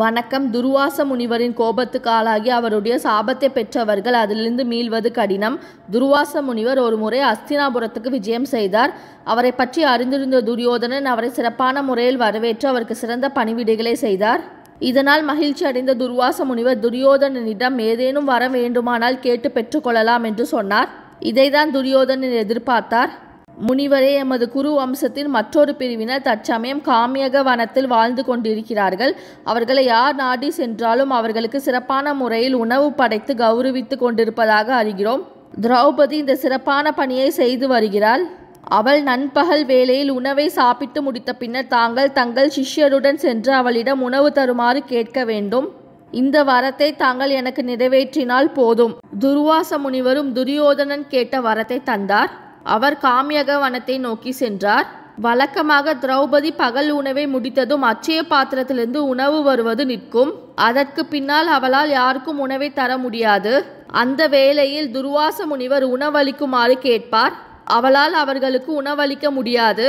வணக்கம் துருவாச முனிவரின் கோபத்துக்கு ஆளாகி அவருடைய சாபத்தை பெற்றவர்கள் அதிலிருந்து மீள்வது கடினம் துருவாச முனிவர் ஒரு முறை அஸ்தினாபுரத்துக்கு விஜயம் செய்தார் அவரை பற்றி அறிந்திருந்த துரியோதனன் அவரை சிறப்பான முறையில் வரவேற்று அவருக்கு சிறந்த பணிவிடைகளை செய்தார் இதனால் மகிழ்ச்சி அடைந்த துர்வாச முனிவர் துரியோதனனிடம் ஏதேனும் வர வேண்டுமானால் கேட்டு பெற்றுக்கொள்ளலாம் என்று சொன்னார் இதைதான் துரியோதனன் எதிர்பார்த்தார் முனிவரே எமது குரு வம்சத்தின் மற்றொரு பிரிவினர் தற்சமயம் காமியக வனத்தில் வாழ்ந்து கொண்டிருக்கிறார்கள் அவர்களை யார் நாடி சென்றாலும் அவர்களுக்கு சிறப்பான முறையில் உணவு படைத்து கௌரவித்துக் கொண்டிருப்பதாக அறிகிறோம் திரௌபதி இந்த சிறப்பான பணியை செய்து வருகிறாள் அவள் நண்பகல் வேளையில் உணவை சாப்பிட்டு முடித்த பின்னர் தாங்கள் தங்கள் சிஷ்யருடன் சென்று அவளிடம் உணவு தருமாறு கேட்க வேண்டும் இந்த வரத்தை தாங்கள் எனக்கு நிறைவேற்றினால் போதும் துர்வாச முனிவரும் துரியோதனன் கேட்ட வரத்தை தந்தார் அவர் காமியக வனத்தை நோக்கி சென்றார் வழக்கமாக திரௌபதி பகல் உணவை முடித்ததும் அச்சய பாத்திரத்திலிருந்து உணவு வருவது நிற்கும் அதற்கு பின்னால் அவளால் யாருக்கும் உணவை தர முடியாது அந்த வேளையில் துர்வாச முனிவர் உணவளிக்குமாறு கேட்பார் அவளால் அவர்களுக்கு உணவளிக்க முடியாது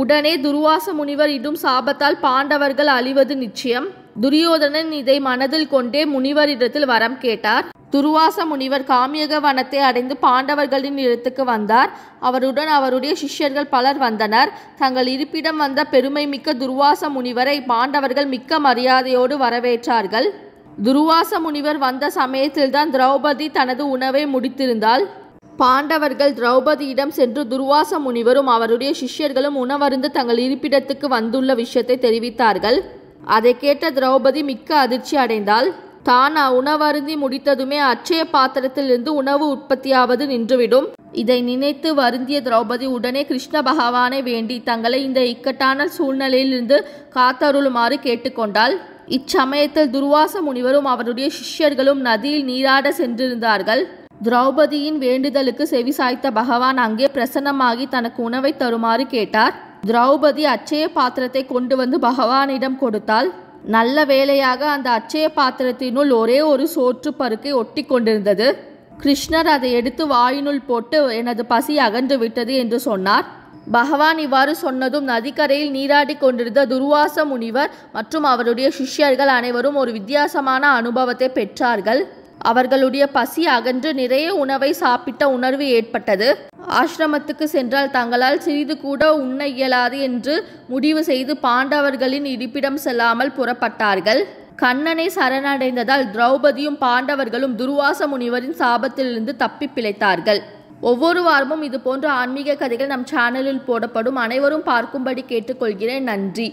உடனே துர்வாச முனிவர் இடும் சாபத்தால் பாண்டவர்கள் அழிவது நிச்சயம் துரியோதனன் இதை மனதில் கொண்டே முனிவரிடத்தில் வரம் கேட்டார் துருவாச முனிவர் காமியக வனத்தை அடைந்து பாண்டவர்களின் இடத்துக்கு வந்தார் அவருடன் அவருடைய சிஷ்யர்கள் பலர் வந்தனர் தங்கள் இருப்பிடம் வந்த பெருமை மிக்க துர்வாச முனிவரை பாண்டவர்கள் மிக்க மரியாதையோடு வரவேற்றார்கள் துருவாச முனிவர் வந்த சமயத்தில்தான் திரௌபதி தனது உணவை முடித்திருந்தால் பாண்டவர்கள் திரௌபதியிடம் சென்று துர்வாச முனிவரும் அவருடைய சிஷ்யர்களும் உணவருந்து தங்கள் இருப்பிடத்துக்கு வந்துள்ள விஷயத்தை தெரிவித்தார்கள் அதை கேட்ட திரௌபதி மிக்க அதிர்ச்சி அடைந்தாள் தான் உணவருந்தி முடித்ததுமே அச்சய பாத்திரத்திலிருந்து உணவு உற்பத்தியாவது நின்றுவிடும் இதை நினைத்து வருந்திய திரௌபதி உடனே கிருஷ்ண பகவானை வேண்டி தங்களை இந்த இக்கட்டான சூழ்நிலையிலிருந்து காத்தருளுமாறு கேட்டுக்கொண்டாள் இச்சமயத்தில் துர்வாச முனிவரும் அவருடைய சிஷ்யர்களும் நதியில் நீராட சென்றிருந்தார்கள் திரௌபதியின் வேண்டுதலுக்கு செவி சாய்த்த பகவான் அங்கே பிரசன்னமாகி தனக்கு உணவை தருமாறு கேட்டார் திரௌபதி அச்சய பாத்திரத்தை கொண்டு வந்து பகவானிடம் கொடுத்தாள் நல்ல வேலையாக அந்த அச்சய பாத்திரத்தினுள் ஒரே ஒரு சோற்று பருக்கை ஒட்டி கொண்டிருந்தது கிருஷ்ணர் அதை எடுத்து வாயினுள் போட்டு எனது பசி அகன்று விட்டது என்று சொன்னார் பகவான் இவ்வாறு சொன்னதும் நதிக்கரையில் நீராடி கொண்டிருந்த துர்வாச முனிவர் மற்றும் அவருடைய சிஷ்யர்கள் அனைவரும் ஒரு வித்தியாசமான அனுபவத்தை பெற்றார்கள் அவர்களுடைய பசி அகன்று நிறைய உணவை சாப்பிட்ட உணர்வு ஏற்பட்டது ஆசிரமத்துக்கு சென்றால் தங்களால் சிறிது கூட உண்ண இயலாது என்று முடிவு செய்து பாண்டவர்களின் இருப்பிடம் செல்லாமல் புறப்பட்டார்கள் கண்ணனை சரணடைந்ததால் திரௌபதியும் பாண்டவர்களும் துர்வாச முனிவரின் சாபத்திலிருந்து தப்பி பிழைத்தார்கள் ஒவ்வொரு வாரமும் இது போன்ற ஆன்மீக கதைகள் நம் சேனலில் போடப்படும் அனைவரும் பார்க்கும்படி கேட்டுக்கொள்கிறேன் நன்றி